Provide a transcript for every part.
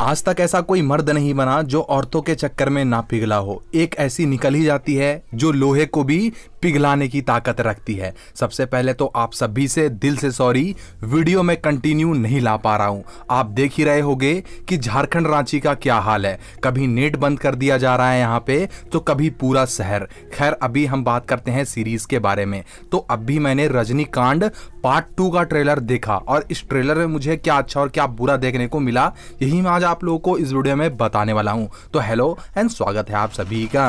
आज तक ऐसा कोई मर्द नहीं बना जो औरतों के चक्कर में ना पिघला हो एक ऐसी निकल ही जाती है जो लोहे को भी पिघलाने की ताकत रखती है सबसे पहले तो आप सभी से दिल से सॉरी वीडियो में कंटिन्यू नहीं ला पा रहा हूँ आप देख ही रहे होंगे कि झारखंड रांची का क्या हाल है कभी नेट बंद कर दिया जा रहा है यहाँ पे तो कभी पूरा शहर खैर अभी हम बात करते हैं सीरीज के बारे में तो अब भी मैंने रजनीकांड पार्ट टू का ट्रेलर देखा और इस ट्रेलर में मुझे क्या अच्छा और क्या बुरा देखने को मिला यही मैं आज आप लोगों को इस वीडियो में बताने वाला हूँ तो हेलो एंड स्वागत है आप सभी का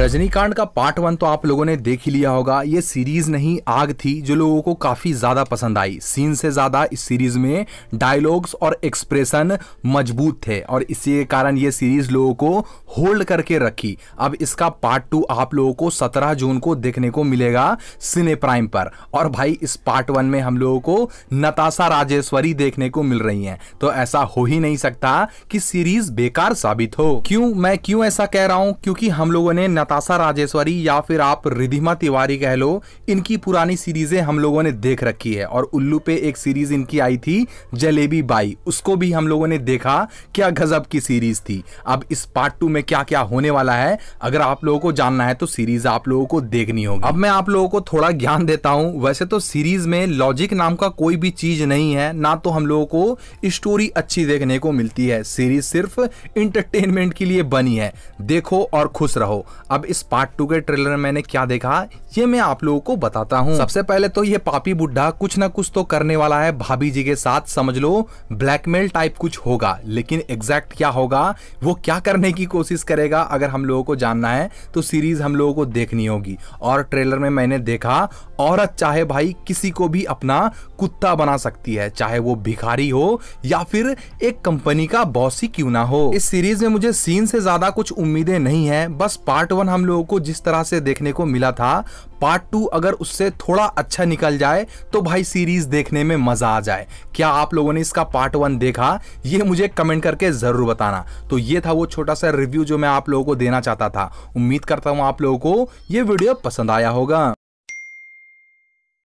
रजनीकांड का पार्ट वन तो आप लोगों ने देख ही लिया होगा ये सीरीज नहीं आग थी जो लोगों को काफी ज्यादा पसंद आई सीन से ज्यादा इस सीरीज में डायलॉग्स और एक्सप्रेशन मजबूत थे और इसी कारण ये सीरीज लोगों को होल्ड करके रखी अब इसका पार्ट टू आप लोगों को 17 जून को देखने को मिलेगा सिने प्राइम पर और भाई इस पार्ट वन में हम लोगों को नताशा राजेश्वरी देखने को मिल रही है तो ऐसा हो ही नहीं सकता कि सीरीज बेकार साबित हो क्यों मैं क्यों ऐसा कह रहा हूं क्योंकि हम लोगों ने नताशा राजेश्वरी या फिर आप रिधिमा तिवारी कह लो इनकी पुरानी सीरीजें हम लोगों ने देख रखी है और उल्लू पे एक सीरीज इनकी आई थी जलेबी बाई उसको भी हम लोगों ने देखा क्या गजब की सीरीज थी अब इस पार्ट टू में क्या क्या होने वाला है अगर आप लोगों को जानना है तो सीरीज आप लोगों को देखनी होगी अब मैं आप लोगों को थोड़ा ज्ञान देता हूँ वैसे तो सीरीज में लॉजिक नाम का कोई भी चीज नहीं है ना तो हम लोगों को स्टोरी अच्छी देखने को मिलती है सीरीज सिर्फ इंटरटेनमेंट के लिए बनी है देखो और खुश रहो अब अब इस पार्ट टू के ट्रेलर में मैंने क्या देखा ये मैं आप लोगों को बताता हूँ सबसे पहले तो ये पापी बुढ़ा कुछ ना कुछ तो करने वाला है भाभी जी के साथ समझ लो ब्लैकमेल टाइप कुछ होगा लेकिन एग्जैक्ट क्या होगा वो क्या करने की कोशिश करेगा अगर हम लोगों को जानना है तो सीरीज हम लोगों को देखनी होगी और ट्रेलर में मैंने देखा औरत चाहे भाई किसी को भी अपना कुत्ता बना सकती है चाहे वो भिखारी हो या फिर एक कंपनी का बॉस ही क्यों ना हो इस सीरीज में मुझे सीन से ज्यादा कुछ उम्मीदें नहीं है बस पार्ट वन हम लोगों को जिस तरह से देखने को मिला था पार्ट टू अगर उससे थोड़ा अच्छा निकल जाए तो भाई सीरीज देखने में मजा आ जाए क्या आप लोगों ने इसका पार्ट वन देखा ये मुझे कमेंट करके जरूर बताना तो ये था वो छोटा सा रिव्यू जो मैं आप लोगों को देना चाहता था उम्मीद करता हूँ आप लोगों को ये वीडियो पसंद आया होगा